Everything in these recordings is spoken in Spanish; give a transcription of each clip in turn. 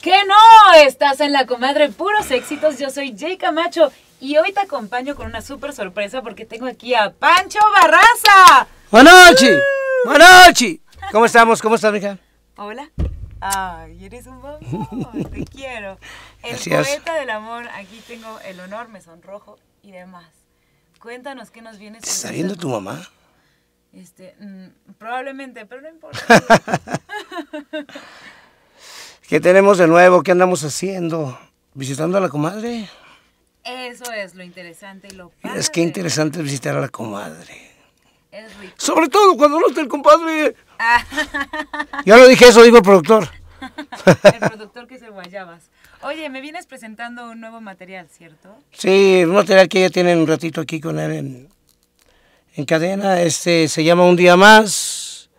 ¡Que no! Estás en la comadre Puros Éxitos. Yo soy Jay Camacho y hoy te acompaño con una super sorpresa porque tengo aquí a Pancho Barraza. noches! ¡Uh! ¡Buenas noches! ¿Cómo estamos? ¿Cómo estás, mija? Hola. Ay, eres un bombón, te quiero. El poeta del amor, aquí tengo el honor, me sonrojo y demás. Cuéntanos qué nos viene ¿Estás está viendo tu mamá? Este, mm, probablemente, pero no importa. ¿Qué tenemos de nuevo? ¿Qué andamos haciendo? ¿Visitando a la comadre? Eso es lo interesante y lo padre. Es que interesante es visitar a la comadre. Es rico. Sobre todo cuando no está el compadre. Ah. Yo no dije eso, digo el productor. el productor que se guayabas. Oye, me vienes presentando un nuevo material, ¿cierto? Sí, un material que ya tienen un ratito aquí con él en, en cadena. Este se llama Un Día Más.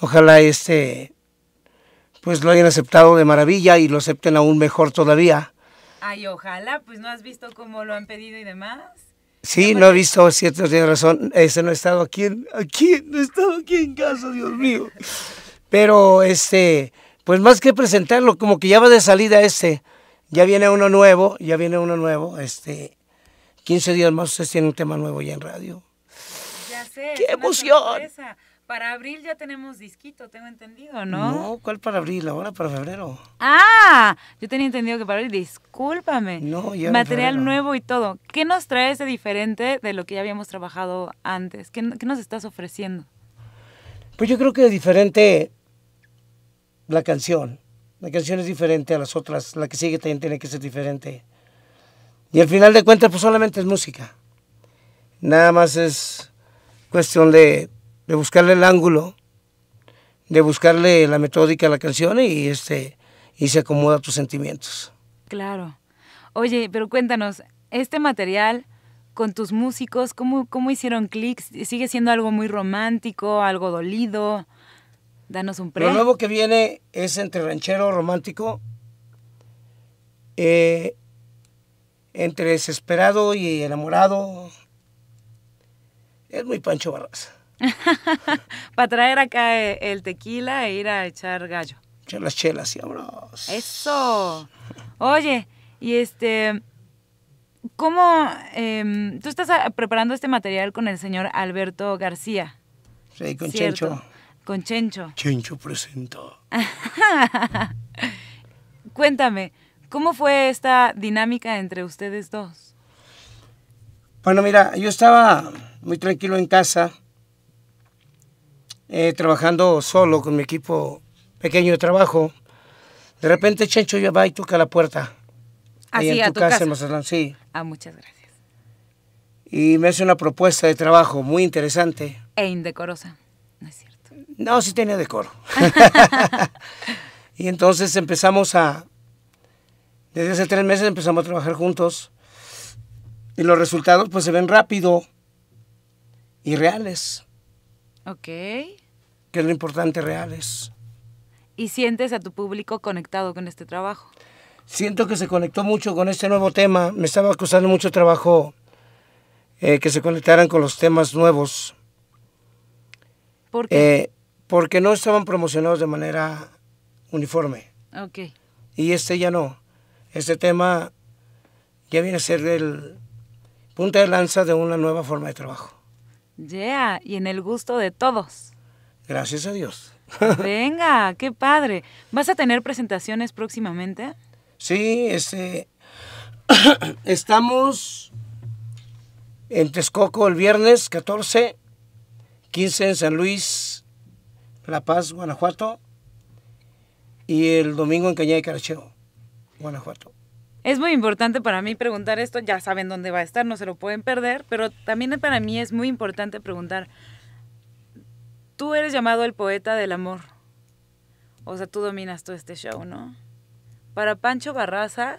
Ojalá este pues lo hayan aceptado de maravilla y lo acepten aún mejor todavía. Ay, ojalá, pues no has visto cómo lo han pedido y demás. Sí, no he visto, cierto, tienes razón, Ese no he estado aquí, en, aquí, he estado aquí en casa, Dios mío. Pero, este, pues más que presentarlo, como que ya va de salida ese, ya viene uno nuevo, ya viene uno nuevo, este, 15 días más ustedes tienen un tema nuevo ya en radio. ¡Qué emoción! Para abril ya tenemos disquito, tengo entendido, ¿no? No, ¿cuál para abril? Ahora para febrero. Ah, yo tenía entendido que para abril, discúlpame. No, Material nuevo y todo. ¿Qué nos trae ese diferente de lo que ya habíamos trabajado antes? ¿Qué, nos estás ofreciendo? Pues yo creo que es diferente la canción. La canción es diferente a las otras. La que sigue también tiene que ser diferente. Y al final de cuentas, pues solamente es música. Nada más es cuestión de, buscarle el ángulo, de buscarle la metódica a la canción y, este, y se acomoda tus sentimientos. Claro. Oye, pero cuéntanos, este material con tus músicos, ¿cómo, cómo hicieron clics? ¿Sigue siendo algo muy romántico, algo dolido? Danos un pre. Lo nuevo que viene es entre ranchero romántico, eh, entre desesperado y enamorado, es muy Pancho Barras Para traer acá eh, el tequila e ir a echar gallo. Echar las chelas y abrazos Eso. Oye, y este, ¿cómo em, tú estás ah, preparando este material con el señor Alberto García? Sí, con Chencho. Con Chencho. Chencho presenta. Cuéntame, ¿cómo fue esta dinámica entre ustedes dos? Bueno, mira, yo estaba muy tranquilo en casa, eh, trabajando solo con mi equipo pequeño de trabajo. De repente Chencho ya va y toca la puerta. Así, ah, en tu, casa, sí. Ah, muchas gracias. Y me hace una propuesta de trabajo muy interesante. E indecorosa, no es cierto. No, sí tenía decoro. y entonces empezamos a, desde hace tres meses empezamos a trabajar juntos. Y los resultados pues se ven rápido y reales. Ok. Que es lo importante, reales. ¿Y sientes a tu público conectado con este trabajo? Siento que se conectó mucho con este nuevo tema. Me estaba costando mucho trabajo eh, que se conectaran con los temas nuevos. ¿Por qué? Eh, porque no estaban promocionados de manera uniforme. Ok. Y este ya no. Este tema ya viene a ser el punta de lanza de una nueva forma de trabajo. Yeah, y en el gusto de todos. Gracias a Dios. Venga, qué padre. ¿Vas a tener presentaciones próximamente? Sí, este, estamos en Texcoco el viernes 14, 15 en San Luis, La Paz, Guanajuato, y el domingo en Cañada de Caracheo, Guanajuato. Es muy importante para mí preguntar esto, ya saben dónde va a estar, no se lo pueden perder, pero también para mí es muy importante preguntar, tú eres llamado el poeta del amor, o sea, tú dominas todo este show, ¿no? Para Pancho Barraza,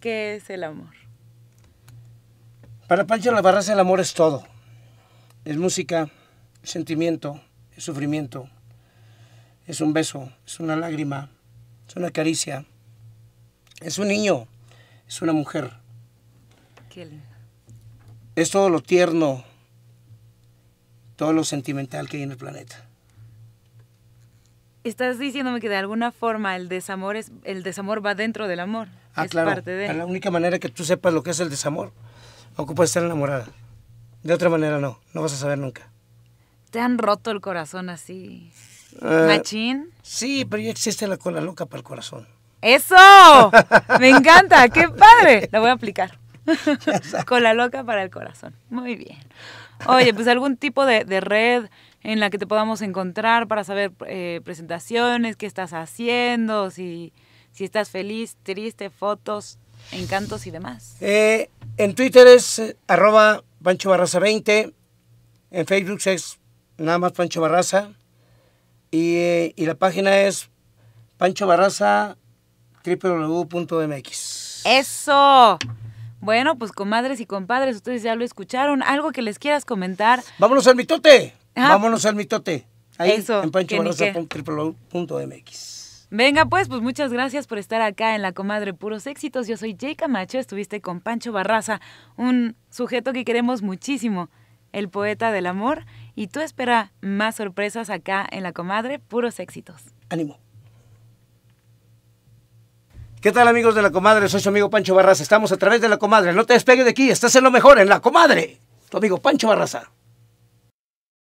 ¿qué es el amor? Para Pancho la Barraza el amor es todo, es música, es sentimiento, es sufrimiento, es un beso, es una lágrima, es una caricia, es un niño es una mujer. Es todo lo tierno, todo lo sentimental que hay en el planeta. Estás diciéndome que de alguna forma el desamor es el desamor va dentro del amor. Ah, es claro. Parte de... La única manera que tú sepas lo que es el desamor, ocupa estar enamorada. De otra manera no, no vas a saber nunca. ¿Te han roto el corazón así? Eh, ¿Machín? Sí, pero ya existe la cola loca para el corazón. Eso, me encanta, qué padre. La voy a aplicar. Con la loca para el corazón. Muy bien. Oye, pues algún tipo de, red en la que te podamos encontrar para saber eh, presentaciones, qué estás haciendo, si, si estás feliz, triste, fotos, encantos y demás. Eh, en Twitter es eh, arroba Pancho Barraza 20, en Facebook es nada más Pancho Barraza y, y la página es Pancho Barraza www.mx. Eso. Bueno, pues comadres y compadres, ustedes ya lo escucharon. ¿Algo que les quieras comentar? Vámonos al mitote. Vámonos al mitote. Ahí, Eso, en Venga, pues, pues muchas gracias por estar acá en La Comadre Puros Éxitos. Yo soy Jay Camacho, estuviste con Pancho Barraza, un sujeto que queremos muchísimo, el poeta del amor. Y tú espera más sorpresas acá en La Comadre Puros Éxitos. Ánimo. ¿Qué tal amigos de la comadre? Soy su amigo Pancho Barraza. Estamos a través de la comadre. No te despegues de aquí. Estás en lo mejor, en la comadre. Tu amigo Pancho Barraza.